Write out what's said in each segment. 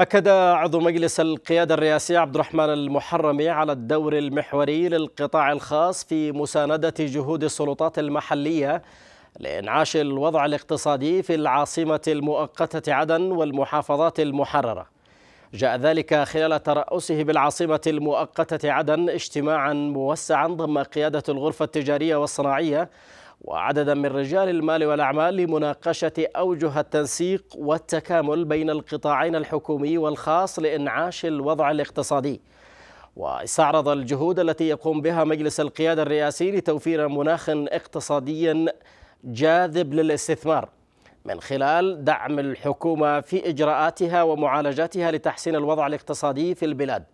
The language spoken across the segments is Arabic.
أكد عضو مجلس القيادة الرئاسي عبد الرحمن المحرمي على الدور المحوري للقطاع الخاص في مساندة جهود السلطات المحلية لإنعاش الوضع الاقتصادي في العاصمة المؤقتة عدن والمحافظات المحررة جاء ذلك خلال ترأسه بالعاصمة المؤقتة عدن اجتماعا موسعا ضم قيادة الغرفة التجارية والصناعية وعددا من رجال المال والأعمال لمناقشة أوجه التنسيق والتكامل بين القطاعين الحكومي والخاص لإنعاش الوضع الاقتصادي واستعرض الجهود التي يقوم بها مجلس القيادة الرئاسي لتوفير مناخ اقتصادي جاذب للاستثمار من خلال دعم الحكومة في إجراءاتها ومعالجاتها لتحسين الوضع الاقتصادي في البلاد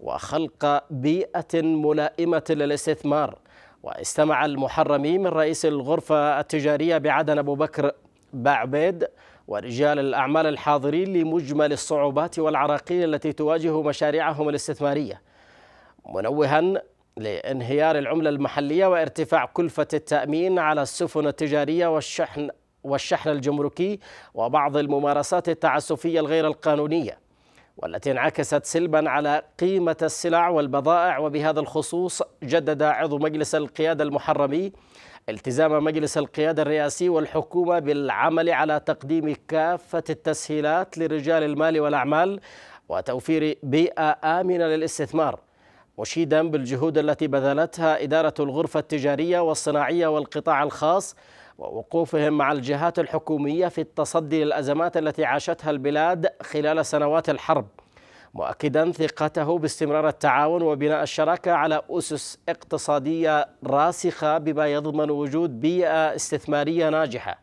وخلق بيئة ملائمة للاستثمار واستمع المحرمي من رئيس الغرفة التجارية بعدن أبو بكر بعبيد ورجال الأعمال الحاضرين لمجمل الصعوبات والعراقيل التي تواجه مشاريعهم الاستثمارية منوها لانهيار العملة المحلية وارتفاع كلفة التأمين على السفن التجارية والشحن والشحن الجمركي وبعض الممارسات التعسفية الغير القانونية والتي انعكست سلبا على قيمة السلع والبضائع وبهذا الخصوص جدد عضو مجلس القيادة المحرمي التزام مجلس القيادة الرئاسي والحكومة بالعمل على تقديم كافة التسهيلات لرجال المال والأعمال وتوفير بيئة آمنة للاستثمار مشيدا بالجهود التي بذلتها إدارة الغرفة التجارية والصناعية والقطاع الخاص ووقوفهم مع الجهات الحكومية في التصدي للأزمات التي عاشتها البلاد خلال سنوات الحرب مؤكدا ثقته باستمرار التعاون وبناء الشراكة على أسس اقتصادية راسخة بما يضمن وجود بيئة استثمارية ناجحة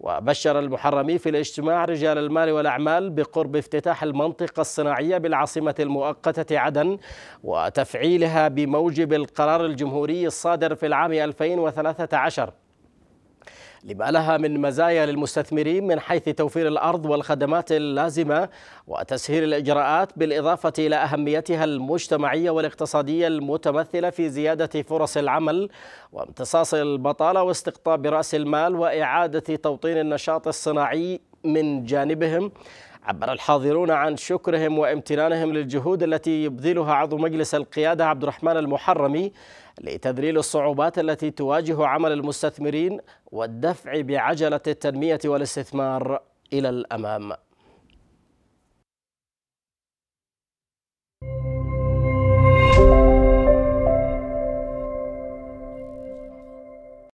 وبشر المحرمي في الاجتماع رجال المال والأعمال بقرب افتتاح المنطقة الصناعية بالعاصمة المؤقتة عدن وتفعيلها بموجب القرار الجمهوري الصادر في العام 2013 لما لها من مزايا للمستثمرين من حيث توفير الأرض والخدمات اللازمة وتسهيل الإجراءات بالإضافة إلى أهميتها المجتمعية والاقتصادية المتمثلة في زيادة فرص العمل وامتصاص البطالة واستقطاب رأس المال وإعادة توطين النشاط الصناعي من جانبهم عبر الحاضرون عن شكرهم وامتنانهم للجهود التي يبذلها عضو مجلس القيادة عبد الرحمن المحرمي لتذليل الصعوبات التي تواجه عمل المستثمرين والدفع بعجلة التنمية والاستثمار إلى الأمام